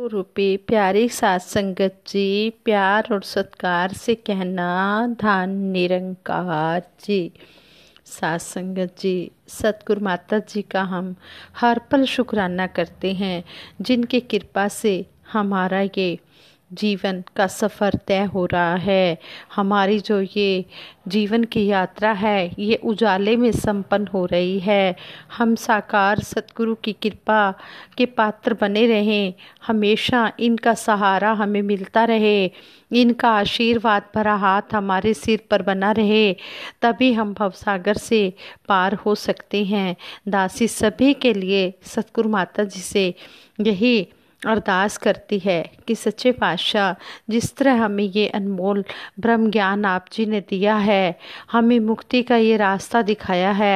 गुरु रूपी प्यारी सात संगत जी प्यार और सत्कार से कहना धान निरंकार जी सात संगत जी सतगुरु माता जी का हम हर पल शुक्राना करते हैं जिनके कृपा से हमारा ये जीवन का सफ़र तय हो रहा है हमारी जो ये जीवन की यात्रा है ये उजाले में संपन्न हो रही है हम साकार सतगुरु की कृपा के पात्र बने रहें हमेशा इनका सहारा हमें मिलता रहे इनका आशीर्वाद भरा हाथ हमारे सिर पर बना रहे तभी हम भवसागर से पार हो सकते हैं दासी सभी के लिए सतगुरु माता जी से यही अरदास करती है कि सच्चे पातशाह जिस तरह हमें ये अनमोल ब्रह्म ज्ञान आप जी ने दिया है हमें मुक्ति का ये रास्ता दिखाया है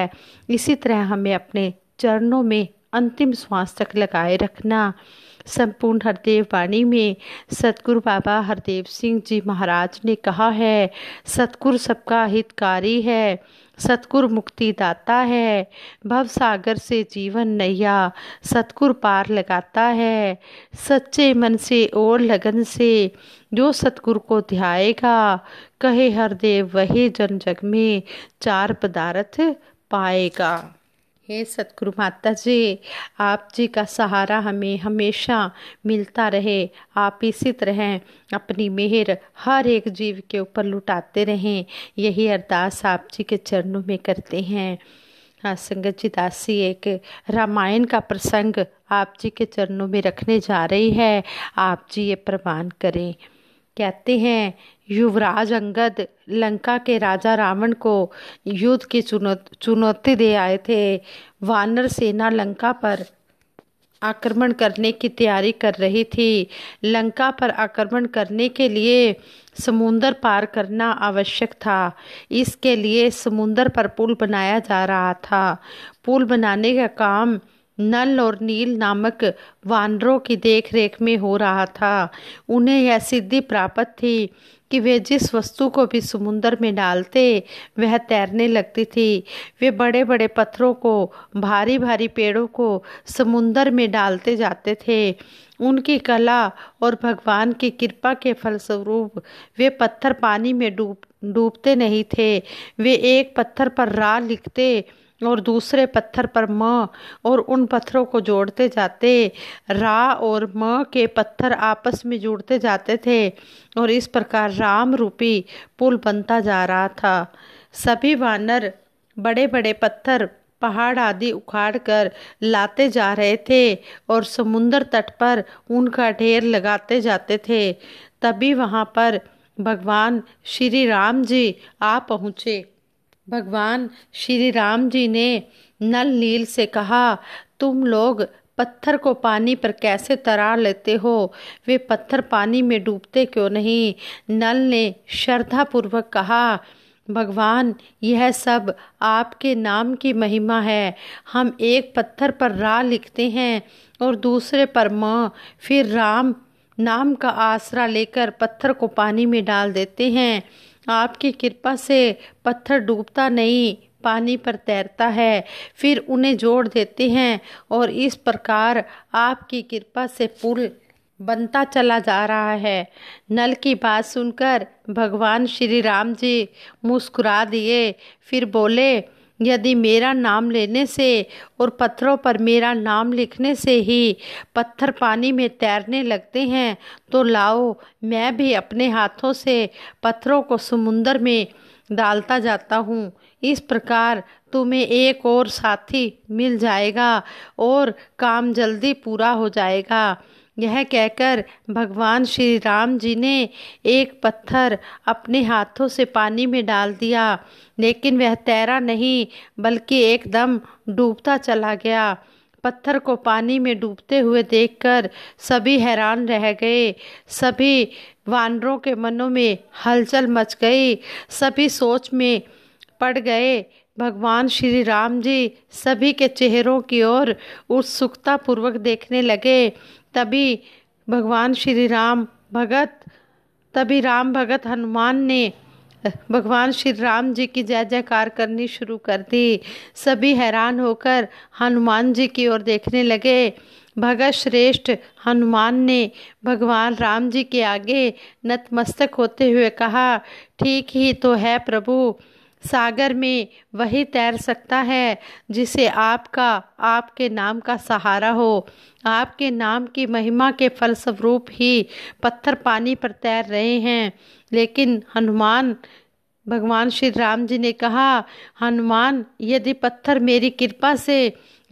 इसी तरह हमें अपने चरणों में अंतिम श्वास तक लगाए रखना संपूर्ण हरदेव वाणी में सतगुरु बाबा हरदेव सिंह जी महाराज ने कहा है सतगुरु सबका हितकारी है सतगुर मुक्ति दाता है भव सागर से जीवन नैया सतगुर पार लगाता है सच्चे मन से और लगन से जो सतगुर को ध्याएगा कहे हरदेव वही जन जग में चार पदार्थ पाएगा हे सतगुरु माता जी आप जी का सहारा हमें हमेशा मिलता रहे आप इसी तरह अपनी मेहर हर एक जीव के ऊपर लुटाते रहें यही अरदास आप जी के चरणों में करते हैं हाँ संगत जी दासी एक रामायण का प्रसंग आप जी के चरणों में रखने जा रही है आप जी ये प्रमाण करें कहते हैं युवराज अंगद लंका के राजा रावण को युद्ध की चुनौती दे आए थे वानर सेना लंका पर आक्रमण करने की तैयारी कर रही थी लंका पर आक्रमण करने के लिए समुंदर पार करना आवश्यक था इसके लिए समुंदर पर पुल बनाया जा रहा था पुल बनाने का काम नल और नील नामक वानरों की देखरेख में हो रहा था उन्हें यह सिद्धि प्राप्त थी कि वे जिस वस्तु को भी समुंदर में डालते वह तैरने लगती थी वे बड़े बड़े पत्थरों को भारी भारी पेड़ों को समुद्र में डालते जाते थे उनकी कला और भगवान की कृपा के फलस्वरूप वे पत्थर पानी में डूब डूबते नहीं थे वे एक पत्थर पर राह लिखते और दूसरे पत्थर पर म और उन पत्थरों को जोड़ते जाते रा और म के पत्थर आपस में जुड़ते जाते थे और इस प्रकार राम रूपी पुल बनता जा रहा था सभी वानर बड़े बड़े पत्थर पहाड़ आदि उखाड़ कर लाते जा रहे थे और समुन्द्र तट पर उनका ढेर लगाते जाते थे तभी वहाँ पर भगवान श्री राम जी आ पहुँचे भगवान श्री राम जी ने नल नील से कहा तुम लोग पत्थर को पानी पर कैसे तरार लेते हो वे पत्थर पानी में डूबते क्यों नहीं नल ने श्रद्धापूर्वक कहा भगवान यह सब आपके नाम की महिमा है हम एक पत्थर पर रा लिखते हैं और दूसरे पर म फिर राम नाम का आसरा लेकर पत्थर को पानी में डाल देते हैं आपकी कृपा से पत्थर डूबता नहीं पानी पर तैरता है फिर उन्हें जोड़ देते हैं और इस प्रकार आपकी कृपा से पुल बनता चला जा रहा है नल की बात सुनकर भगवान श्री राम जी मुस्कुरा दिए फिर बोले यदि मेरा नाम लेने से और पत्थरों पर मेरा नाम लिखने से ही पत्थर पानी में तैरने लगते हैं तो लाओ मैं भी अपने हाथों से पत्थरों को समुंदर में डालता जाता हूँ इस प्रकार तुम्हें एक और साथी मिल जाएगा और काम जल्दी पूरा हो जाएगा यह कहकर भगवान श्री राम जी ने एक पत्थर अपने हाथों से पानी में डाल दिया लेकिन वह तैरा नहीं बल्कि एकदम डूबता चला गया पत्थर को पानी में डूबते हुए देखकर सभी हैरान रह गए सभी वानरों के मनों में हलचल मच गई सभी सोच में पड़ गए भगवान श्री राम जी सभी के चेहरों की ओर उत्सुकतापूर्वक देखने लगे तभी भगवान श्री राम भगत तभी राम भगत हनुमान ने भगवान श्री राम जी की जय जयकार करनी शुरू कर दी सभी हैरान होकर हनुमान जी की ओर देखने लगे भगत श्रेष्ठ हनुमान ने भगवान राम जी के आगे नतमस्तक होते हुए कहा ठीक ही तो है प्रभु सागर में वही तैर सकता है जिसे आपका आपके नाम का सहारा हो आपके नाम की महिमा के फलस्वरूप ही पत्थर पानी पर तैर रहे हैं लेकिन हनुमान भगवान श्री राम जी ने कहा हनुमान यदि पत्थर मेरी कृपा से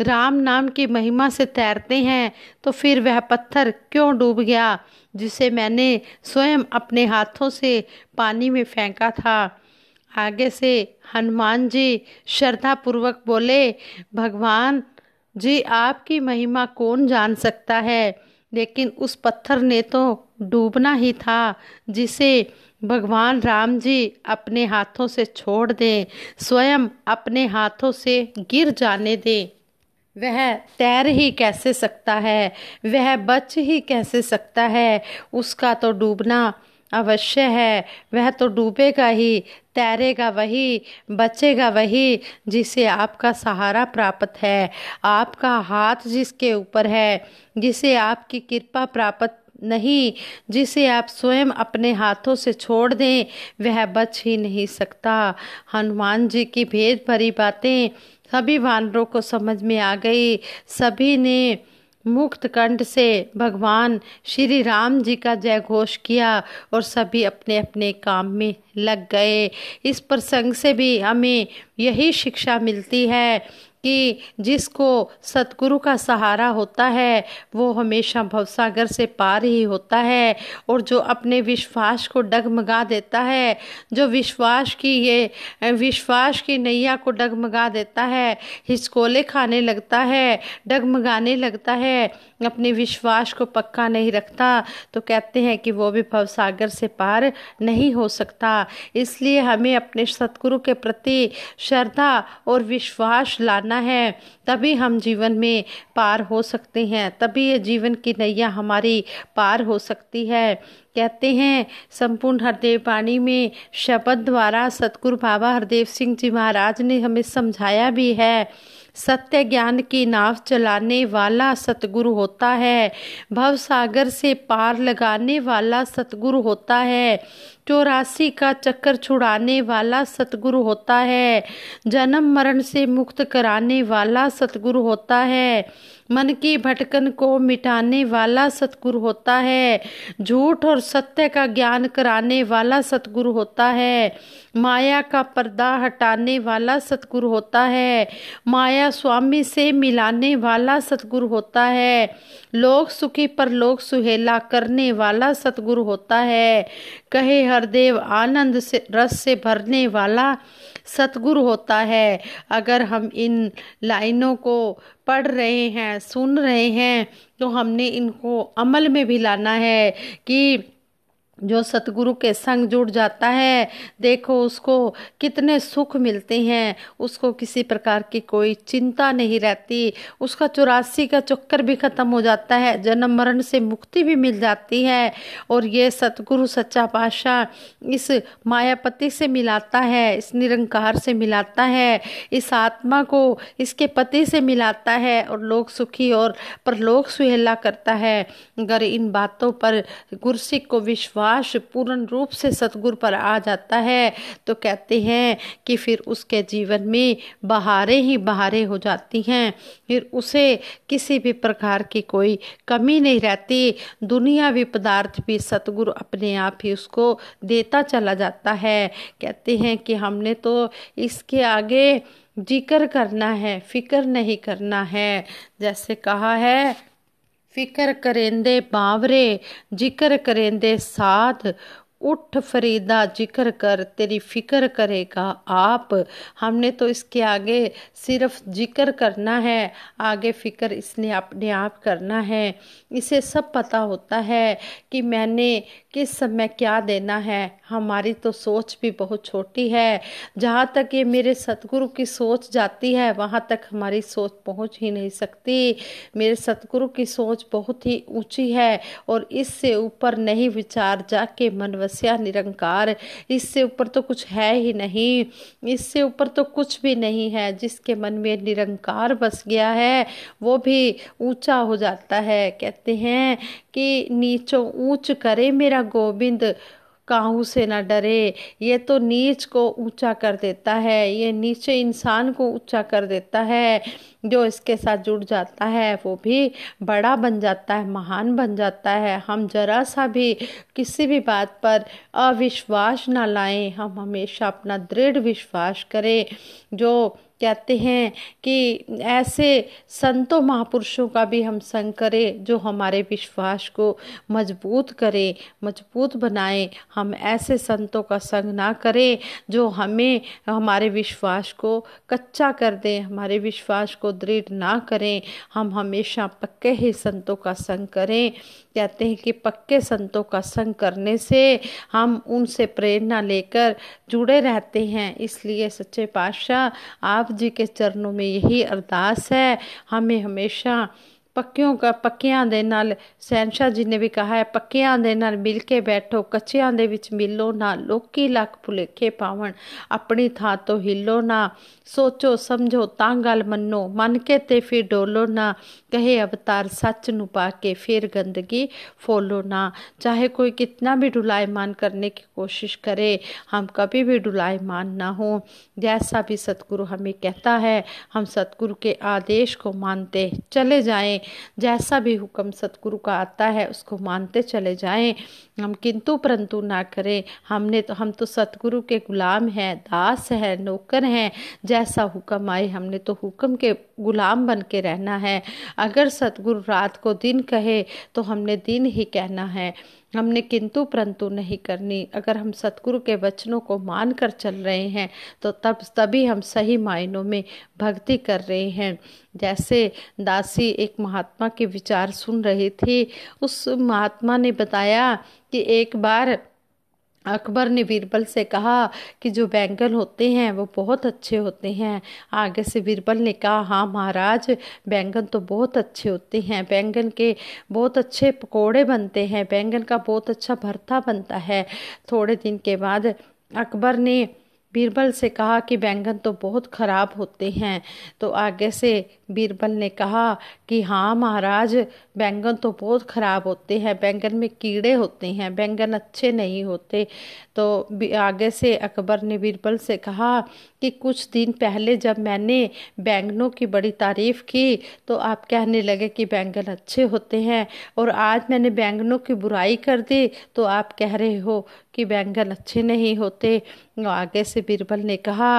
राम नाम की महिमा से तैरते हैं तो फिर वह पत्थर क्यों डूब गया जिसे मैंने स्वयं अपने हाथों से पानी में फेंका था आगे से हनुमान जी श्रद्धापूर्वक बोले भगवान जी आपकी महिमा कौन जान सकता है लेकिन उस पत्थर ने तो डूबना ही था जिसे भगवान राम जी अपने हाथों से छोड़ दें स्वयं अपने हाथों से गिर जाने दें वह तैर ही कैसे सकता है वह बच ही कैसे सकता है उसका तो डूबना अवश्य है वह तो डूबेगा ही तैरेगा वही बचेगा वही जिसे आपका सहारा प्राप्त है आपका हाथ जिसके ऊपर है जिसे आपकी कृपा प्राप्त नहीं जिसे आप स्वयं अपने हाथों से छोड़ दें वह बच ही नहीं सकता हनुमान जी की भेद भरी बातें सभी वानरों को समझ में आ गई सभी ने मुक्त कंठ से भगवान श्री राम जी का जय घोष किया और सभी अपने अपने काम में लग गए इस प्रसंग से भी हमें यही शिक्षा मिलती है कि जिसको सतगुरु का सहारा होता है वो हमेशा भवसागर से पार ही होता है और जो अपने विश्वास को डगमगा देता है जो विश्वास की ये विश्वास की नैया को डगमगा देता है हिचकोले खाने लगता है डगमगाने लगता है अपने विश्वास को पक्का नहीं रखता तो कहते हैं कि वो भी भवसागर से पार नहीं हो सकता इसलिए हमें अपने सतगुरु के प्रति श्रद्धा और विश्वास लाना जाना है तभी हम जीवन में पार हो सकते हैं तभी ये जीवन की नैया हमारी पार हो सकती है कहते हैं संपूर्ण हरदेव पानी में शपथ द्वारा सतगुरु बाबा हरदेव सिंह जी महाराज ने हमें समझाया भी है सत्य ज्ञान की नाव चलाने वाला सतगुरु होता है भव सागर से पार लगाने वाला सतगुरु होता है चौरासी का चक्कर छुड़ाने वाला सतगुरु होता है जन्म मरण से मुक्त कराने वाला सतगुरु होता है मन की भटकन को मिटाने वाला सतगुरु होता है झूठ और सत्य का ज्ञान कराने वाला सतगुरु होता है माया का पर्दा हटाने वाला सतगुरु होता है माया स्वामी से मिलाने वाला सतगुरु होता है लोक सुखी पर लोक सुहेला करने वाला सतगुरु होता है कहे हरदेव आनंद से रस से भरने वाला सतगुरु होता है अगर हम इन लाइनों को पढ़ रहे हैं सुन रहे हैं तो हमने इनको अमल में भी लाना है कि जो सतगुरु के संग जुड़ जाता है देखो उसको कितने सुख मिलते हैं उसको किसी प्रकार की कोई चिंता नहीं रहती उसका चौरासी का चक्कर भी ख़त्म हो जाता है जन्म मरण से मुक्ति भी मिल जाती है और ये सतगुरु सच्चा पाशाह इस मायापति से मिलाता है इस निरंकार से मिलाता है इस आत्मा को इसके पति से मिलाता है और लोग सुखी और परलोक सुहेला करता है अगर इन बातों पर गुरसिख को विश्वास विश्वास पूर्ण रूप से सतगुरु पर आ जाता है तो कहते हैं कि फिर उसके जीवन में बहारें ही बहारें हो जाती हैं फिर उसे किसी भी प्रकार की कोई कमी नहीं रहती दुनिया भी पदार्थ भी सतगुरु अपने आप ही उसको देता चला जाता है कहते हैं कि हमने तो इसके आगे जिक्र करना है फिक्र नहीं करना है जैसे कहा है ਫਿਕਰ ਕਰੇਂਦੇ ਬਾਵਰੇ ਜ਼ਿਕਰ ਕਰੇਂਦੇ ਸਾਧ उठ फरीदा जिक्र कर तेरी फिक्र करेगा आप हमने तो इसके आगे सिर्फ जिक्र करना है आगे फिक्र इसने अपने आप करना है इसे सब पता होता है कि मैंने किस समय क्या देना है हमारी तो सोच भी बहुत छोटी है जहाँ तक ये मेरे सतगुरु की सोच जाती है वहाँ तक हमारी सोच पहुँच ही नहीं सकती मेरे सतगुरु की सोच बहुत ही ऊंची है और इससे ऊपर नहीं विचार जाके मनवस्या निरंकार इससे ऊपर तो कुछ है ही नहीं इससे ऊपर तो कुछ भी नहीं है जिसके मन में निरंकार बस गया है वो भी ऊंचा हो जाता है कहते हैं कि नीचो ऊंच करे मेरा गोविंद काहू से ना डरे ये तो नीच को ऊंचा कर देता है ये नीचे इंसान को ऊंचा कर देता है जो इसके साथ जुड़ जाता है वो भी बड़ा बन जाता है महान बन जाता है हम जरा सा भी किसी भी बात पर अविश्वास ना लाएं हम हमेशा अपना दृढ़ विश्वास करें जो कहते हैं कि ऐसे संतों महापुरुषों का भी हम संग करें जो हमारे विश्वास को मजबूत करें मजबूत बनाएं हम ऐसे संतों का संग ना करें जो हमें हमारे विश्वास को कच्चा कर दें हमारे विश्वास को दृढ़ ना करें हम हमेशा पक्के ही संतों का संग करें कहते हैं कि पक्के संतों का संग करने से हम उनसे प्रेरणा लेकर जुड़े रहते हैं इसलिए सच्चे पातशाह आप जी के चरणों में यही अरदास है हमें हमेशा ਪੱਕਿਆਂ ਦਾ ਪੱਕਿਆਂ ਦੇ ਨਾਲ ਸੈਨਸ਼ਾ ਜੀ ਨੇ ਵੀ ਕਹਾ ਹੈ ਪੱਕਿਆਂ ਦੇ ਨਾਲ ਮਿਲ ਕੇ ਬੈਠੋ ਕੱਚਿਆਂ ਦੇ ਵਿੱਚ ਮਿਲੋ ਨਾ ਲੋਕੀ ਲੱਖ ਭੁਲੇਖੇ ਪਾਵਣ ਆਪਣੀ ਥਾਂ ਤੋਂ ਹਿੱਲੋ ਨਾ ਸੋਚੋ ਸਮਝੋ ਤਾਂ ਗੱਲ ਮੰਨੋ ਮੰਨ ਕੇ ਤੇ ਫਿਰ ਡੋਲੋ ਨਾ ਕਹੇ ਅਵਤਾਰ ਸੱਚ ਨੂੰ ਪਾ के फिर गंदगी फॉलो ना चाहे कोई कितना भी डुलायमान करने की कोशिश करे हम कभी भी डुलायमान ना हो जैसा भी सतगुरु हमें कहता है हम सतगुरु के आदेश को मानते चले जाएं जैसा भी हुक्म सतगुरु का आता है उसको मानते चले जाएं हम किंतु परंतु ना करें हमने तो हम तो सतगुरु के गुलाम हैं दास हैं नौकर हैं जैसा हुक्म आए हमने तो हुक्म के गुलाम बन के रहना है अगर सतगुरु रात को दिन कहे तो हमने दिन ही कहना है हमने किंतु परंतु नहीं करनी अगर हम सतगुरु के वचनों को मान कर चल रहे हैं तो तब तभी हम सही मायनों में भक्ति कर रहे हैं जैसे दासी एक महात्मा के विचार सुन रही थी उस महात्मा ने बताया कि एक बार अकबर ने बीरबल से कहा कि जो बैंगन होते हैं वो बहुत अच्छे होते हैं आगे से बीरबल ने कहा हाँ महाराज बैंगन तो बहुत अच्छे होते हैं बैंगन के बहुत अच्छे पकोड़े बनते हैं बैंगन का बहुत अच्छा भरता बनता है थोड़े दिन के बाद अकबर ने बीरबल से कहा कि बैंगन तो बहुत ख़राब होते हैं तो आगे से बीरबल ने कहा कि हाँ महाराज बैंगन तो बहुत ख़राब होते हैं बैंगन में कीड़े होते हैं बैंगन अच्छे नहीं होते तो आगे से अकबर ने बीरबल से कहा कि कुछ दिन पहले जब मैंने बैंगनों की बड़ी तारीफ़ की तो आप कहने लगे कि बैंगन अच्छे होते हैं और आज मैंने बैंगनों की बुराई कर दी तो आप कह रहे हो कि बैंगन अच्छे नहीं होते आगे से बीरबल ने कहा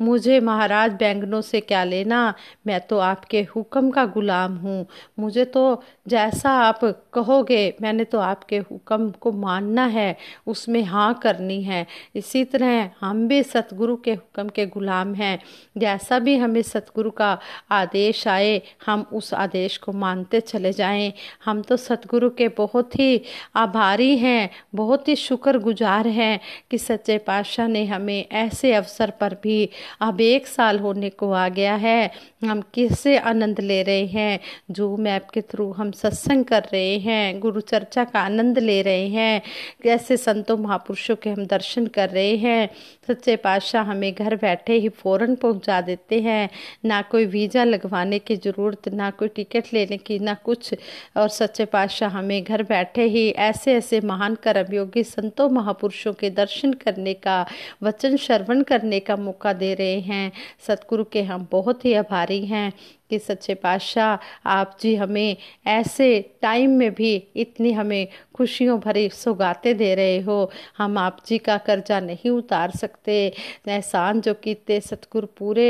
मुझे महाराज बैंगनों से क्या लेना मैं तो आपके हुक्म का गुलाम हूँ मुझे तो जैसा आप कहोगे मैंने तो आपके हुक्म को मानना है उसमें हाँ करनी है इसी तरह हम भी सतगुरु के हुक्म के गुलाम हैं जैसा भी हमें सतगुरु का आदेश आए हम उस आदेश को मानते चले जाएं हम तो सतगुरु के बहुत ही आभारी हैं बहुत ही शुक्रगुजार हैं कि सच्चे पातशाह ने हमें ऐसे ऐसे अवसर पर भी अब एक साल होने को आ गया है हम किससे आनंद ले रहे हैं जूम ऐप के थ्रू हम सत्संग कर रहे हैं गुरु चर्चा का आनंद ले रहे हैं कैसे संतों महापुरुषों के हम दर्शन कर रहे हैं सच्चे पातशाह हमें घर बैठे ही फ़ौरन पहुंचा देते हैं ना कोई वीज़ा लगवाने की ज़रूरत ना कोई टिकट लेने की ना कुछ और सच्चे पातशाह हमें घर बैठे ही ऐसे ऐसे महान कर्मयोगी संतों महापुरुषों के दर्शन करने का वचन शर्म श्रवण करने का मौका दे रहे हैं सतगुरु के हम बहुत ही आभारी हैं कि सच्चे पातशाह आप जी हमें ऐसे टाइम में भी इतनी हमें खुशियों भरी सुगाते दे रहे हो हम आप जी का कर्जा नहीं उतार सकते एहसान जो किते सतगुर पूरे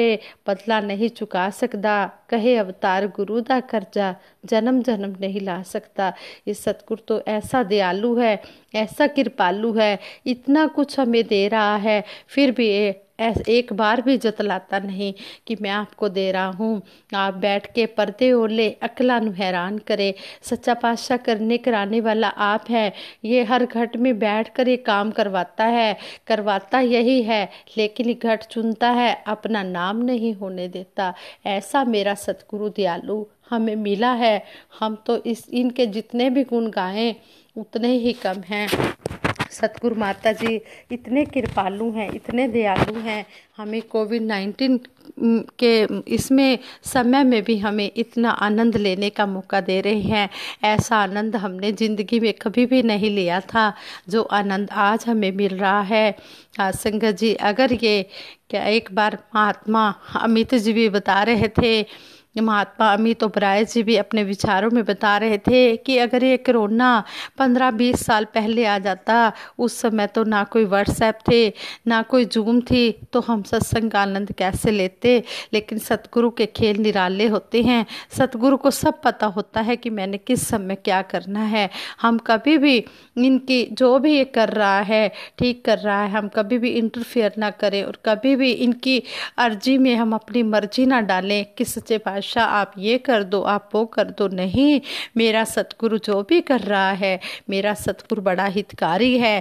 बदला नहीं चुका सकता कहे अवतार गुरु का कर्जा जन्म जन्म नहीं ला सकता ਇਸ सतगुर तो ऐसा दयालु है ऐसा कृपालु है इतना कुछ हमें दे रहा है फिर भी ये एक बार भी जतलाता नहीं कि मैं आपको दे रहा हूँ आप बैठ के पर्दे ओले अकला हैरान करे सच्चा पातशाह करने कराने वाला आप है ये हर घट में बैठ कर ये काम करवाता है करवाता यही है लेकिन घट चुनता है अपना नाम नहीं होने देता ऐसा मेरा सतगुरु दयालु हमें मिला है हम तो इस इनके जितने भी गुण गाएं उतने ही कम हैं सतगुरु माता जी इतने कृपालु हैं इतने दयालु हैं हमें कोविड नाइन्टीन के इसमें समय में भी हमें इतना आनंद लेने का मौका दे रहे हैं ऐसा आनंद हमने ज़िंदगी में कभी भी नहीं लिया था जो आनंद आज हमें मिल रहा है संगत जी अगर ये क्या एक बार महात्मा अमित जी भी बता रहे थे महात्मा अमित ओबराय जी भी अपने विचारों में बता रहे थे कि अगर ये कोरोना पंद्रह बीस साल पहले आ जाता उस समय तो ना कोई व्हाट्सएप थे ना कोई जूम थी तो हम सत्संग आनंद कैसे लेते लेकिन सतगुरु के खेल निराले होते हैं सतगुरु को सब पता होता है कि मैंने किस समय क्या करना है हम कभी भी इनकी जो भी ये कर रहा है ठीक कर रहा है हम कभी भी इंटरफेयर ना करें और कभी भी इनकी अर्जी में हम अपनी मर्जी ना डालें किस बादशाह आप ये कर दो आप वो कर दो नहीं मेरा सतगुरु जो भी कर रहा है मेरा सतगुरु बड़ा हितकारी है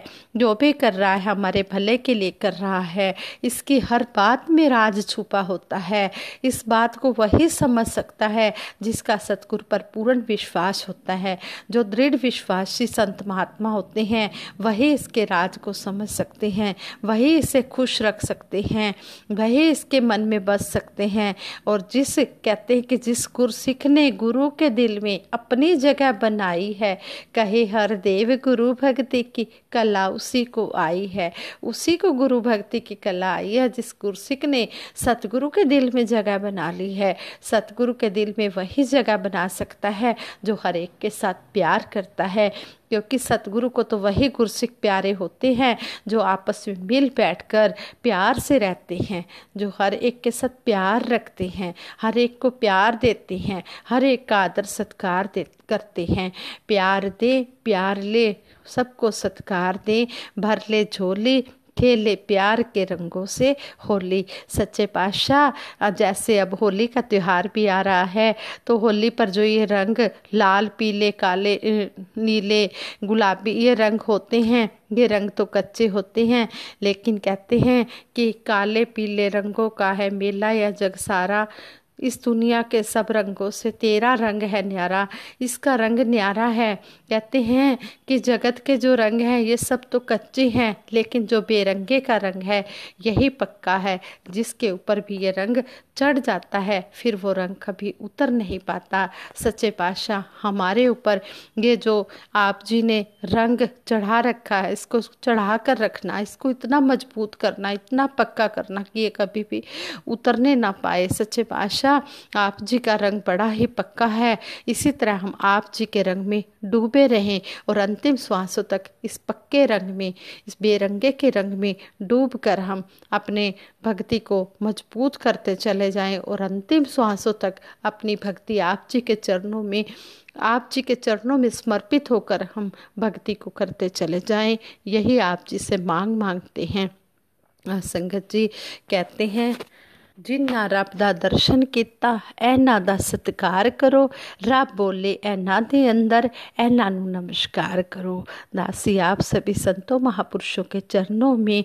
जो भी कर रहा है हमारे भले के लिए कर रहा है इसकी हर बात में राज छुपा होता है इस बात को वही समझ सकता है जिसका सतगुरु पर पूर्ण विश्वास होता है जो दृढ़ विश्वासी संत महात्मा होते हैं वही इसके राज को समझ सकते हैं वही इसे खुश रख सकते हैं वही इसके मन में बस सकते हैं और जिस कहते कहते हैं कि जिस गुरसिख ने गुरु के दिल में अपनी जगह बनाई है कहे हर देव गुरु भक्ति की कला उसी को आई है उसी को गुरु भक्ति की कला आई है जिस गुरसिख ने सतगुरु के दिल में जगह बना ली है सतगुरु के दिल में वही जगह बना सकता है जो हर एक के साथ प्यार करता है क्योंकि सतगुरु को तो वही गुरसिख प्यारे होते हैं जो आपस में मिल बैठ प्यार से रहते हैं जो हर एक के साथ प्यार रखते हैं हर एक को प्यार देते हैं हर एक का आदर सत्कार दे करते हैं प्यार दे प्यार ले सबको सत्कार दें भर ले झोली खेले प्यार के रंगों से होली सच्चे पातशाह जैसे अब होली का त्यौहार भी आ रहा है तो होली पर जो ये रंग लाल पीले काले नीले गुलाबी ये रंग होते हैं ये रंग तो कच्चे होते हैं लेकिन कहते हैं कि काले पीले रंगों का है मेला या जग सारा इस दुनिया के सब रंगों से तेरा रंग है न्यारा इसका रंग न्यारा है कहते हैं कि जगत के जो रंग हैं ये सब तो कच्चे हैं लेकिन जो बेरंगे का रंग है यही पक्का है जिसके ऊपर भी ये रंग चढ़ जाता है फिर वो रंग कभी उतर नहीं पाता सच्चे पाशाह हमारे ऊपर ये जो आप जी ने रंग चढ़ा रखा है इसको चढ़ा कर रखना इसको इतना मजबूत करना इतना पक्का करना कि ये कभी भी उतरने ना पाए सच्चे पाशाह बेटा आप जी का रंग बड़ा ही पक्का है इसी तरह हम आप जी के रंग में डूबे रहें और अंतिम श्वासों तक इस पक्के रंग में इस बेरंगे के रंग में डूब कर हम अपने भक्ति को मजबूत करते चले जाएं और अंतिम श्वासों तक अपनी भक्ति आप जी के चरणों में आप जी के चरणों में समर्पित होकर हम भक्ति को करते चले जाएं यही आप जी से मांग मांगते हैं संगत जी कहते हैं ਜਿਨ੍ਹਾਂ ਰੱਬ ਦਾ ਦਰਸ਼ਨ ਕੀਤਾ ਇਹਨਾਂ ਦਾ ਸਤਿਕਾਰ ਕਰੋ ਰੱਬ ਬੋਲੇ ਇਹਨਾਂ ਦੇ ਅੰਦਰ ਇਹਨਾਂ ਨੂੰ ਨਮस्कार करो दासी आप सभी संतों महापुरुषों के चरणों में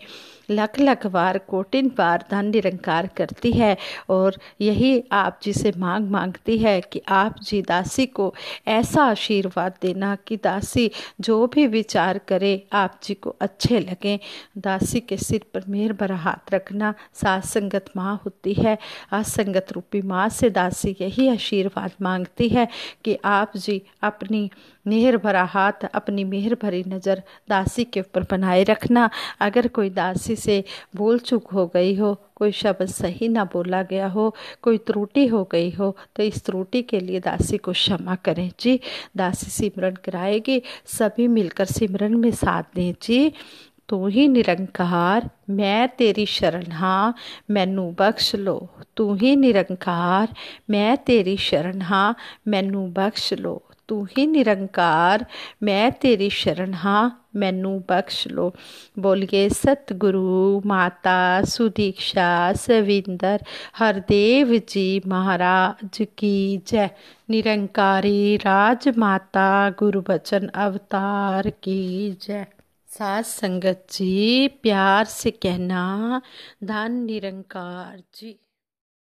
लख लख बार कोटिन बार धन निरंकार करती है और यही आप जी से मांग मांगती है कि आप जी दासी को ऐसा आशीर्वाद देना कि दासी जो भी विचार करे आप जी को अच्छे लगें दासी के सिर पर मेहर भरा हाथ रखना सास संगत माँ होती है असंगत रूपी माँ से दासी यही आशीर्वाद मांगती है कि आप जी अपनी मेहर भरा हाथ अपनी मेहर भरी नज़र दासी के ऊपर बनाए रखना अगर कोई दासी से भूल चूक हो गई हो कोई शब्द सही ना बोला गया हो कोई त्रुटि हो गई हो तो इस त्रुटि के लिए दासी को क्षमा करें जी दासी सिमरन कराएगी सभी मिलकर सिमरन में साथ दें जी तो ही निरंकार मैं तेरी शरण हाँ मैनू बख्श लो तू ही निरंकार मैं तेरी शरण हाँ मैनू बख्श लो ਤੂੰ ਹੀ ਨਿਰੰਕਾਰ ਮੈਂ ਤੇਰੀ ਸ਼ਰਨ ਹਾਂ ਮੈਨੂੰ ਬਖਸ਼ ਲੋ ਬੋਲੀਏ ਸਤਿਗੁਰੂ ਮਾਤਾ ਸੁਦੀਕਸ਼ਾ ਸਵਿੰਦਰ ਹਰਦੇਵ ਜੀ ਮਹਾਰਾਜ ਕੀ ਜੈ ਨਿਰੰਕਾਰੀ ਰਾਜ ਮਾਤਾ ਗੁਰਬਚਨ अवतार की जय सात संगत जी प्यार से कहना धन निरंकार जी